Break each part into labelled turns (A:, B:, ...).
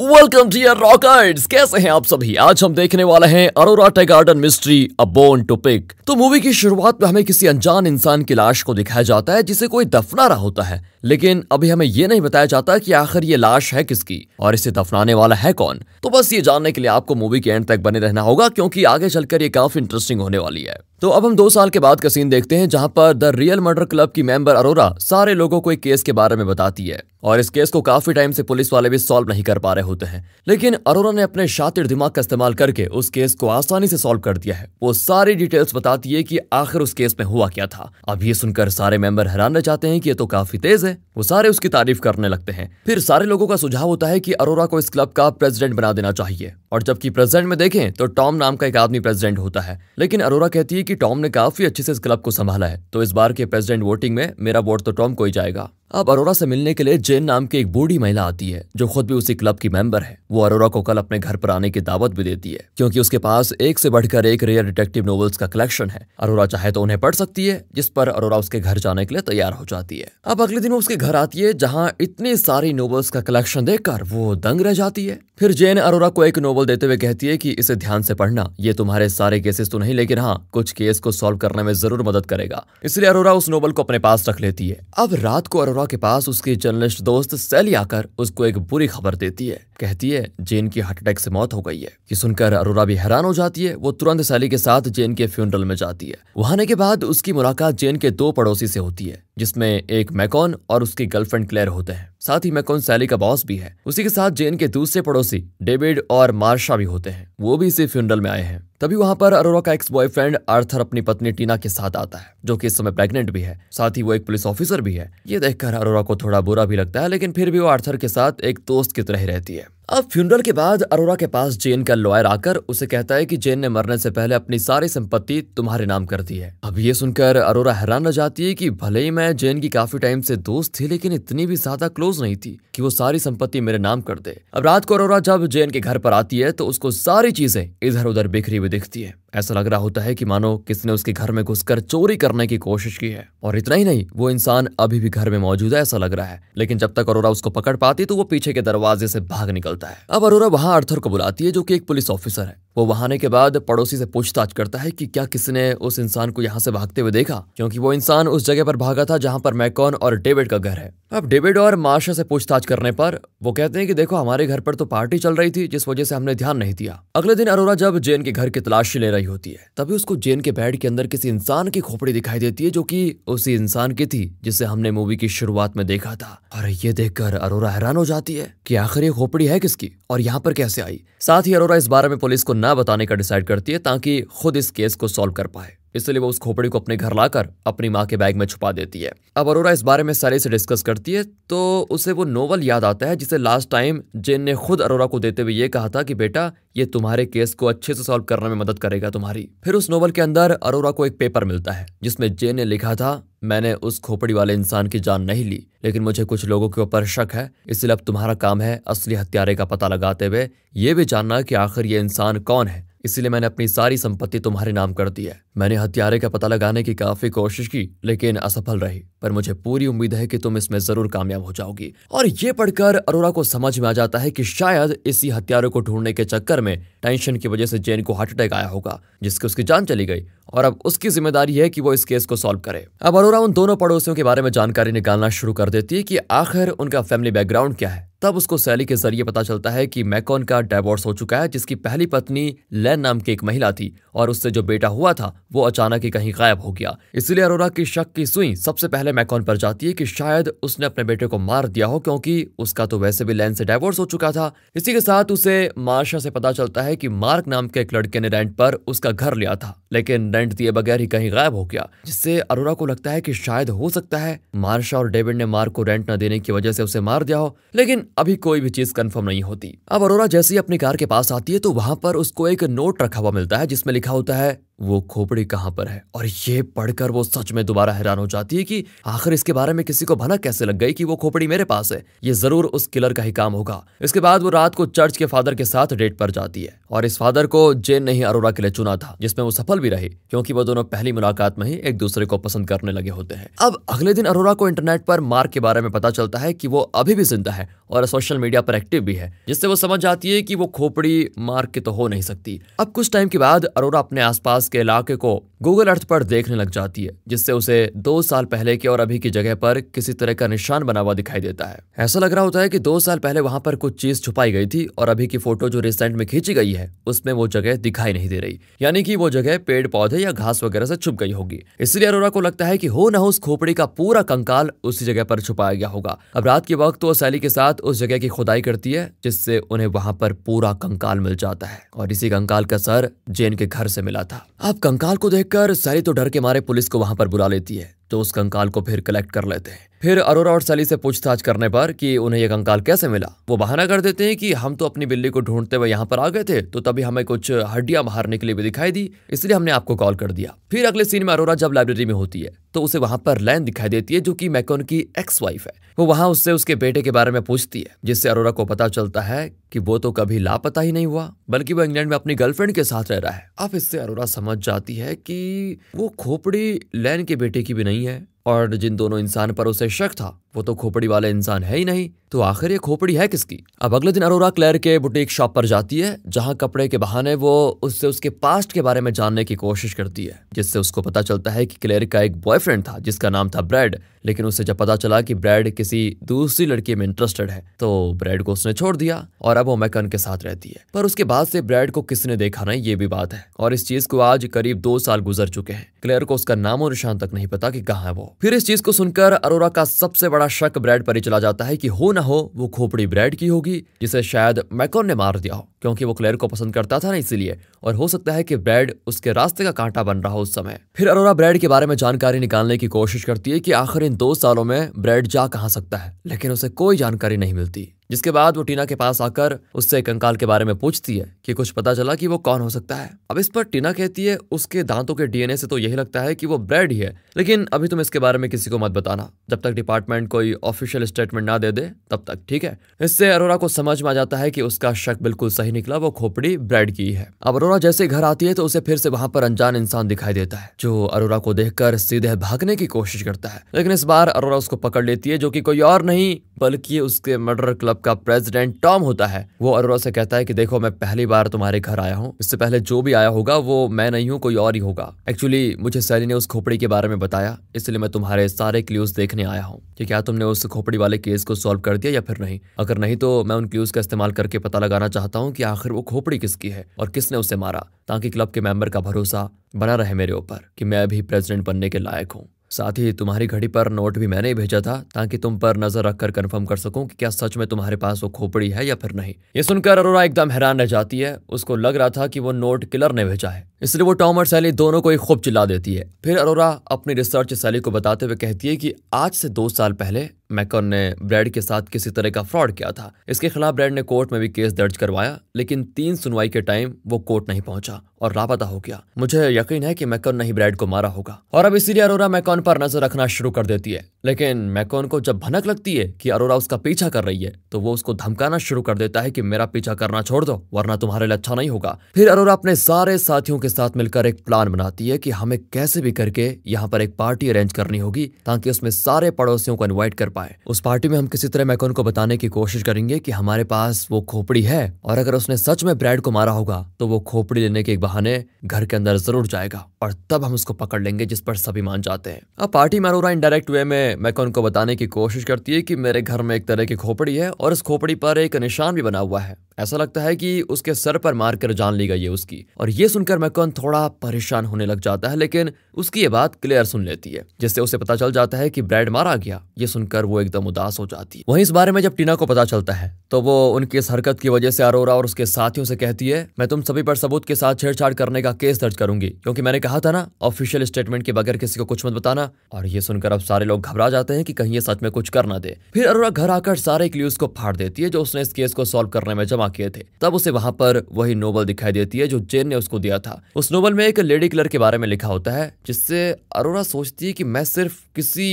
A: welcome यर रॉकर्ट कैसे हैं आप सभी आज हम देखने वाले हैं Aurora Teagarden mystery a bone to pick तो मूवी की शुरुआत में हमें किसी अनजान इंसान की लाश को दिखाया जाता है जिसे कोई दफना रहा होता है लेकिन अभी हमें ये नहीं बताया जाता कि आखिर ये लाश है किसकी और इसे दफनाने वाला है कौन तो बस ये जानने के लिए आपको मूवी के एंड तक बने रहना होगा क्योंकि आगे चलकर ये काफी इंटरेस्टिंग होने वाली है तो अब हम दो साल के बाद का सीन देखते हैं जहां पर द रियल मर्डर क्लब की मेंबर अरोरा सारे लोगों को एक केस के बारे में बताती है और इस केस को काफी टाइम से पुलिस वाले भी सॉल्व नहीं कर पा रहे होते हैं लेकिन अरोरा ने अपने शातिर दिमाग का इस्तेमाल करके उस केस को आसानी से सॉल्व कर दिया है वो सारी डिटेल्स बताती है की आखिर उस केस में हुआ क्या था अब ये सुनकर सारे मेंबर हैरान रह जाते हैं की ये तो काफी तेज है है वो सारे उसकी तारीफ करने लगते हैं फिर सारे लोगों का सुझाव होता है कि अरोरा को इस क्लब का प्रेसिडेंट बना देना चाहिए और जबकि प्रेसिडेंट में देखें तो टॉम नाम का एक आदमी प्रेसिडेंट होता है लेकिन अरोरा कहती है कि टॉम ने काफी अच्छे से इस क्लब को संभाला है तो इस बार के प्रेसिडेंट वोटिंग में मेरा वोट तो टॉम को ही जाएगा अब अरोरा से मिलने के लिए जेन नाम की एक बूढ़ी महिला आती है जो खुद भी उसी क्लब की मेंबर है वो अरोरा को कल अपने घर पर आने की दावत भी देती है क्योंकि उसके पास एक से बढ़कर एक रेयर डिटेक्टिव नोवेल्स का कलेक्शन है अरोरा चाहे तो उन्हें पढ़ सकती है जिस पर अरोरा उसके घर जाने के लिए तैयार हो जाती है अब अगले दिन वो उसके घर आती है जहाँ इतनी सारी नोवेल्स का कलेक्शन देखकर वो दंग रह जाती है फिर जेन अरोरा को एक नोवेल एग्जाम्पल देते हुए कहती है कि इसे ध्यान से पढ़ना ये तुम्हारे सारे केसेस तो नहीं लेकिन हाँ कुछ केस को सॉल्व करने में जरूर मदद करेगा इसलिए अरोरा उस नोबल को अपने पास रख लेती है अब रात को अरोरा के पास उसकी जर्नलिस्ट दोस्त सैली आकर उसको एक बुरी खबर देती है कहती है जेन की हार्ट अटैक से मौत हो गई है ये सुनकर अरोरा भी हैरान हो जाती है वो तुरंत सैली के साथ जेन के फ्यूनरल में जाती है वहां के बाद उसकी मुलाकात जेन के दो पड़ोसी से होती है जिसमें एक मैकॉन और उसकी गर्लफ्रेंड क्लेयर होते हैं साथ ही मैकॉन सैली का बॉस भी है उसी के साथ जेन के दूसरे पड़ोसी डेविड और मार्शा भी होते हैं वो भी इसी फ्यूनरल में आए हैं तभी वहां पर अरोरा का एक्स बॉयफ्रेंड आर्थर अपनी पत्नी टीना के साथ आता है जो कि इस समय प्रेग्नेंट भी है साथ ही वो एक पुलिस ऑफिसर भी है ये देखकर अरोरा को थोड़ा बुरा भी लगता है लेकिन फिर भी वो आर्थर के साथ एक दोस्त की तरह रहती है अब फ्यूनरल के बाद अरोरा के पास जेन का लॉयर आकर उसे कहता है कि जेन ने मरने से पहले अपनी सारी संपत्ति तुम्हारे नाम कर दी है अब ये सुनकर अरोरा हैरान रह जाती है कि भले ही मैं जेन की काफी टाइम से दोस्त थी लेकिन इतनी भी ज्यादा क्लोज नहीं थी कि वो सारी संपत्ति मेरे नाम कर दे अब रात को अरोरा जब जेन के घर पर आती है तो उसको सारी चीजें इधर उधर बिखरी हुई दिखती है ऐसा लग रहा होता है कि मानो किसी ने उसके घर में घुसकर चोरी करने की कोशिश की है और इतना ही नहीं वो इंसान अभी भी घर में मौजूद है ऐसा लग रहा है लेकिन जब तक अरोरा उसको पकड़ पाती तो वो पीछे के दरवाजे से भाग निकलता है अब अरोरा वहां अर्थर को बुलाती है जो की एक पुलिस ऑफिसर है वो वहाँ आने के बाद पड़ोसी से पूछताछ करता है कि क्या किसी ने उस इंसान को यहाँ से भागते हुए देखा क्योंकि वो इंसान उस जगह पर भागा था जहाँ पर मैकॉन और डेविड का घर है अब डेविड और मार्शा से पूछताछ करने पर वो कहते हैं कि देखो हमारे घर पर तो पार्टी चल रही थी जिस वजह से हमने ध्यान नहीं दिया अगले दिन अरोरा जब जेन के घर की तलाशी ले रही होती है तभी उसको जेन के बेड के अंदर किसी इंसान की खोपड़ी दिखाई देती है जो की उसी इंसान की थी जिसे हमने मूवी की शुरुआत में देखा था और ये देखकर अरोरा हैरान हो जाती है की आखिर ये खोपड़ी है किसकी और यहाँ पर कैसे आई साथ ही अरोरा इस बारे में पुलिस को ना बताने का डिसाइड करती है ताकि खुद इस केस को सॉल्व कर पाए इसलिए वो उस खोपड़ी को अपने घर लाकर अपनी माँ के बैग में छुपा देती है अब अरोरा इस बारे में सारे से डिस्कस करती है तो उसे वो नोवल याद आता है जिसे लास्ट टाइम जेन ने खुद अरोरा को देते हुए ये कहा था कि बेटा ये तुम्हारे केस को अच्छे से सॉल्व करने में मदद करेगा तुम्हारी फिर उस नोवल के अंदर अरोरा को एक पेपर मिलता है जिसमें जेन ने लिखा था मैंने उस खोपड़ी वाले इंसान की जान नहीं ली लेकिन मुझे कुछ लोगों के ऊपर शक है इसलिए अब तुम्हारा काम है असली हत्यारे का पता लगाते हुए ये भी जानना कि आखिर ये इंसान कौन है इसीलिए मैंने अपनी सारी संपत्ति तुम्हारे नाम कर दी है मैंने हत्यारे का पता लगाने की काफी कोशिश की लेकिन असफल रही पर मुझे पूरी उम्मीद है कि तुम इसमें जरूर कामयाब हो जाओगी और ये पढ़कर अरोरा को समझ में आ जाता है कि शायद इसी हत्यारे को ढूंढने के चक्कर में टेंशन की वजह से जैन को हार्ट अटैक आया होगा जिसकी उसकी जान चली गई और अब उसकी जिम्मेदारी है कि वो इस केस को सॉल्व करे अब अरोरा उन दोनों पड़ोसियों के बारे में जानकारी निकालना शुरू कर देती है कि आखिर उनका फैमिली बैकग्राउंड क्या है तब उसको सैली के जरिए पता चलता है कि मैकॉन का डायवोर्स हो चुका है जिसकी पहली पत्नी लैन नाम की एक महिला थी और उससे जो बेटा हुआ था वो अचानक ही कहीं गायब हो गया इसलिए अरोरा की शक की सुई सबसे पहले मैकॉन पर जाती है कि शायद उसने अपने बेटे को मार दिया हो क्योंकि उसका तो वैसे भी लैन से डाइवोर्स हो चुका था इसी के साथ उसे मार्शा से पता चलता है है कि मार्क नाम के एक लड़के ने रेंट पर उसका घर लिया था लेकिन रेंट दिए बगैर ही कहीं गायब हो गया जिससे अरोरा को लगता है कि शायद हो सकता है मार्शा और डेविड ने मार्क को रेंट न देने की वजह से उसे मार दिया हो लेकिन अभी कोई भी चीज कंफर्म नहीं होती अब अरोरा जैसे ही अपनी कार के पास आती है तो वहां पर उसको एक नोट रखा हुआ मिलता है जिसमें लिखा होता है वो खोपड़ी कहाँ पर है और ये पढ़कर वो सच में दोबारा हैरान हो जाती है कि आखिर इसके बारे में किसी को भला कैसे लग गई कि वो खोपड़ी मेरे पास है ये जरूर उस किलर का ही काम होगा इसके बाद वो रात को चर्च के फादर के साथ डेट पर जाती है और इस फादर को जेन ने ही अरोरा के लिए चुना था जिसमें वो सफल भी रही क्योंकि वो दोनों पहली मुलाकात में ही एक दूसरे को पसंद करने लगे होते हैं अब अगले दिन अरोरा को इंटरनेट पर मार्क के बारे में पता चलता है कि वो अभी भी जिंदा है और सोशल मीडिया पर एक्टिव भी है जिससे वो समझ जाती है कि वो खोपड़ी मार्क की तो हो नहीं सकती अब कुछ टाइम के बाद अरोरा अपने आसपास के इलाके को गूगल अर्थ पर देखने लग जाती है जिससे उसे दो साल पहले की और अभी की जगह पर किसी तरह का निशान बना हुआ दिखाई देता है ऐसा लग रहा होता है कि दो साल पहले वहां पर कुछ चीज छुपाई गई थी और अभी की फोटो जो रिसेंट में खींची गई है उसमें वो जगह दिखाई नहीं दे रही यानी कि वो जगह पेड़ पौधे या घास वगैरह से छुप गई होगी इसलिए अरोरा को लगता है कि हो न हो उस खोपड़ी का पूरा कंकाल उसी जगह पर छुपाया गया होगा अब रात के वक्त वो सैली के साथ उस जगह की खुदाई करती है जिससे उन्हें वहां पर पूरा कंकाल मिल जाता है और इसी कंकाल का सर जेन के घर से मिला था अब कंकाल को देखकर सैरी तो डर के मारे पुलिस को वहां पर बुला लेती है तो उस कंकाल को फिर कलेक्ट कर लेते हैं फिर अरोरा और सली से पूछताछ करने पर कि उन्हें ये कंकाल कैसे मिला वो बहाना कर देते हैं कि हम तो अपनी बिल्ली को ढूंढते हुए यहाँ पर आ गए थे तो तभी हमें कुछ हड्डियां बाहर निकली हुई दिखाई दी इसलिए हमने आपको कॉल कर दिया फिर अगले सीन में अरोरा जब लाइब्रेरी में होती है तो उसे वहां पर लैन दिखाई देती है जो की मैकोन की एक्स वाइफ है वो वहां उससे उसके बेटे के बारे में पूछती है जिससे अरोरा को पता चलता है कि वो तो कभी लापता ही नहीं हुआ बल्कि वो इंग्लैंड में अपनी गर्लफ्रेंड के साथ रह रहा है अब इससे अरोरा समझ जाती है कि वो खोपड़ी लैन के बेटे की भी नहीं है और जिन दोनों इंसान पर उसे शक था वो तो खोपड़ी वाला इंसान है ही नहीं तो आखिर ये खोपड़ी है किसकी अब अगले दिन अरोरा क्लेयर के बुटीक शॉप पर जाती है जहाँ कपड़े के बहाने वो उससे उसके पास्ट के बारे में जानने की कोशिश करती है जिससे उसको पता चलता है कि क्लेयर का एक बॉयफ्रेंड था जिसका नाम था ब्रैड लेकिन उसे जब पता चला कि ब्रैड किसी दूसरी लड़की में इंटरेस्टेड है तो ब्रैड को उसने छोड़ दिया और अब वो मैकन के साथ रहती है पर उसके बाद से ब्रैड को किसने देखा ना ये भी बात है और इस चीज को आज करीब दो साल गुजर चुके हैं क्लेयर को उसका नामो निशान तक नहीं पता कि कहाँ है वो फिर इस चीज को सुनकर अरोरा का सबसे बड़ा बड़ा शक ब्रेड पर ही चला जाता है कि हो ना हो वो खोपड़ी ब्रेड की होगी जिसे शायद मैकोन ने मार दिया हो क्योंकि वो क्लेयर को पसंद करता था ना इसीलिए और हो सकता है कि ब्रैड उसके रास्ते का कांटा बन रहा हो उस समय फिर अरोरा ब्रैड के बारे में जानकारी निकालने की कोशिश करती है कि आखिर इन दो सालों में ब्रैड जा कहां सकता है लेकिन उसे कोई जानकारी नहीं मिलती जिसके बाद वो टीना के पास आकर उससे कंकाल के बारे में पूछती है कि कुछ पता चला कि वो कौन हो सकता है अब इस पर टीना कहती है उसके दांतों के डीएनए से तो यही लगता है कि वो ब्रेड ही है लेकिन अभी तुम इसके बारे में किसी को मत बताना जब तक डिपार्टमेंट कोई ऑफिशियल स्टेटमेंट ना दे दे तब तक ठीक है इससे अरोरा को समझ में आ जाता है कि उसका शक बिल्कुल सही निकला वो खोपड़ी ब्राइड की है अब अरोरा जैसे घर आती है तो उसे फिर से वहां पर अनजान इंसान दिखाई देता है जो अरोरा को देखकर सीधे भागने की कोशिश करता है लेकिन इस बार अरोरा उसको पकड़ लेती है जो की कोई और नहीं बल्कि उसके मर्डर क्लब का प्रेसिडेंट टॉम होता है वो अरोरा से कहता है की देखो मैं पहली बार तुम्हारे घर आया हूँ इससे पहले जो भी आया होगा वो मैं नहीं हूँ कोई और ही होगा एक्चुअली मुझे सैली ने उस खोपड़ी के बारे में बताया इसलिए मैं तुम्हारे सारे क्ल्यूज देखने आया हूँ कि क्या तुमने उस खोपड़ी वाले केस को सॉल्व कर दिया या फिर नहीं अगर नहीं तो मैं उन क्ल्यूज का इस्तेमाल करके पता लगाना चाहता हूँ कि कि आखिर वो खोपड़ी किसकी है और किसने उसे मारा ताकि क्लब के मेंबर का भरोसा बना रहे मेरे ऊपर कि मैं भी प्रेसिडेंट बनने के लायक हूँ साथ ही तुम्हारी घड़ी पर नोट भी मैंने ही भेजा था ताकि तुम पर नजर रखकर कंफर्म कर सकूं कि क्या सच में तुम्हारे पास वो खोपड़ी है या फिर नहीं ये सुनकर अरोरा एकदम हैरान रह जाती है उसको लग रहा था कि वो नोट किलर ने भेजा है इसलिए वो टॉम और सैली दोनों को ही खूब चिल्ला देती है फिर अरोरा अपनी रिसर्च सैली को बताते हुए कहती है कि आज से दो साल पहले मैकन ने ब्रैड के साथ किसी तरह का फ्रॉड किया था इसके खिलाफ ब्रैड ने कोर्ट में भी केस दर्ज करवाया लेकिन तीन सुनवाई के टाइम वो कोर्ट नहीं पहुंचा और लापता हो गया मुझे यकीन है कि मैकन ने ही ब्रैड को मारा होगा और अब इसीलिए अरोरा मैकॉन पर नजर रखना शुरू कर देती है लेकिन मैकॉन को जब भनक लगती है कि अरोरा उसका पीछा कर रही है तो वो उसको धमकाना शुरू कर देता है कि मेरा पीछा करना छोड़ दो वरना तुम्हारे लिए अच्छा नहीं होगा फिर अरोरा अपने सारे साथियों के साथ मिलकर एक प्लान बनाती है कि हमें कैसे भी करके यहाँ पर एक पार्टी अरेंज करनी होगी ताकि उसमें सारे पड़ोसियों को इन्वाइट कर पाए पाए उस पार्टी में हम किसी तरह मैकोन को बताने की कोशिश करेंगे कि हमारे पास वो खोपड़ी है और अगर उसने सच में ब्रैड को मारा होगा तो वो खोपड़ी लेने के एक बहाने घर के अंदर जरूर जाएगा और तब हम उसको पकड़ लेंगे जिस पर सभी मान जाते हैं अब पार्टी मारोरा इनडायरेक्ट वे में मैकोन को बताने की कोशिश करती है कि मेरे घर में एक तरह की खोपड़ी है और इस खोपड़ी पर एक निशान भी बना हुआ है ऐसा लगता है कि उसके सर पर मारकर जान ली गई है उसकी और ये सुनकर मैकोन थोड़ा परेशान होने लग जाता है लेकिन उसकी ये बात क्लियर सुन लेती है जिससे उसे पता चल जाता है कि ब्रैड मारा गया ये सुनकर वो एकदम उदास हो जाती है वहीं इस बारे में जब टीना को पता चलता है तो वो उनकी इस हरकत की वजह से अरोरा और उसके साथियों से कहती है मैं तुम सभी पर सबूत के साथ छेड़छाड़ करने का केस दर्ज करूंगी क्योंकि मैंने कहा था ना ऑफिशियल स्टेटमेंट के बगैर किसी को कुछ मत बताना और ये सुनकर अब सारे लोग घबरा जाते हैं कि कहीं ये सच में कुछ कर ना दे फिर अरोरा घर आकर सारे क्ल्यूज को फाड़ देती है जो उसने इस केस को सॉल्व करने में जमा किए थे तब उसे वहां पर वही नोबल दिखाई देती है जो जेन ने उसको दिया था उस नोबल में एक लेडी किलर के बारे में लिखा होता है जिससे अरोरा सोचती है कि मैं सिर्फ किसी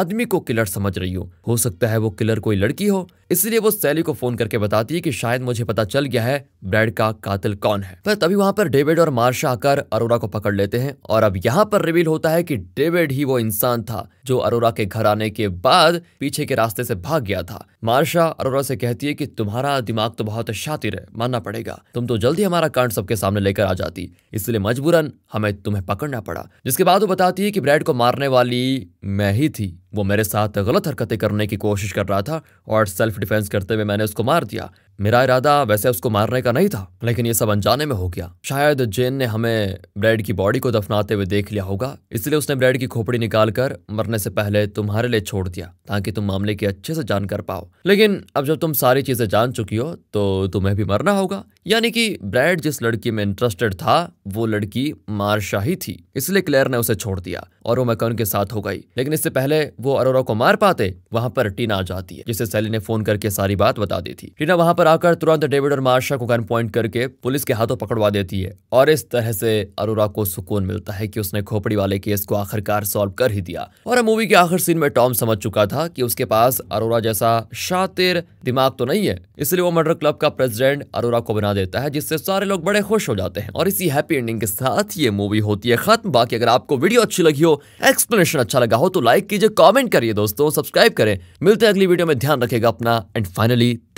A: आदमी को किलर समझ रही रही हो हो सकता है वो किलर कोई लड़की हो इसलिए वो सैली को फोन करके बताती है कि शायद मुझे पता चल गया है ब्रैड का कातिल कौन है पर तभी वहां पर डेविड और मार्शा आकर अरोरा को पकड़ लेते हैं और अब यहाँ पर रिवील होता है कि डेविड ही वो इंसान था जो अरोरा के घर आने के बाद पीछे के रास्ते से भाग गया था मार्शा अरोरा से कहती है कि तुम्हारा दिमाग तो बहुत शातिर है मानना पड़ेगा तुम तो जल्दी हमारा कांड सबके सामने लेकर आ जाती इसलिए मजबूरन हमें तुम्हें पकड़ना पड़ा जिसके बाद वो बताती है कि ब्रैड को मारने वाली मैं ही थी वो मेरे साथ गलत हरकतें करने की कोशिश कर रहा था और सेल्फ सेल्फ डिफेंस करते हुए मैंने उसको मार दिया मेरा इरादा वैसे उसको मारने का नहीं था लेकिन ये सब अनजाने में हो गया शायद जेन ने हमें ब्रेड की बॉडी को दफनाते हुए देख लिया होगा इसलिए उसने ब्रेड की खोपड़ी निकाल कर मरने से पहले तुम्हारे लिए छोड़ दिया ताकि तुम मामले की अच्छे से जान कर पाओ लेकिन अब जब तुम सारी चीजें जान चुकी हो तो तुम्हें भी मरना होगा यानी कि ब्रैड जिस लड़की में इंटरेस्टेड था वो लड़की मारशा ही थी इसलिए क्लेयर ने उसे छोड़ दिया और वो मैकन के साथ हो गई लेकिन इससे पहले वो अरोरा को मार पाते वहां पर टीना आ जाती है जिसे सैली ने फोन करके सारी बात बता दी थी टीना वहां पर पर आकर तुरंत डेविड और मार्शा को गन पॉइंट करके पुलिस के हाथों पकड़वा देती है और इस तरह से अरोरा को सुकून मिलता है कि उसने खोपड़ी वाले केस को आखिरकार सॉल्व कर ही दिया और मूवी के आखिर सीन में टॉम समझ चुका था कि उसके पास अरोरा जैसा शातिर दिमाग तो नहीं है इसलिए वो मर्डर क्लब का प्रेसिडेंट अरोरा को बना देता है जिससे सारे लोग बड़े खुश हो जाते हैं और इसी हैप्पी एंडिंग के साथ ये मूवी होती है खत्म बाकी अगर आपको वीडियो अच्छी लगी हो एक्सप्लेनेशन अच्छा लगा हो तो लाइक कीजिए कॉमेंट करिए दोस्तों सब्सक्राइब करें मिलते हैं अगली वीडियो में ध्यान रखेगा अपना एंड फाइनली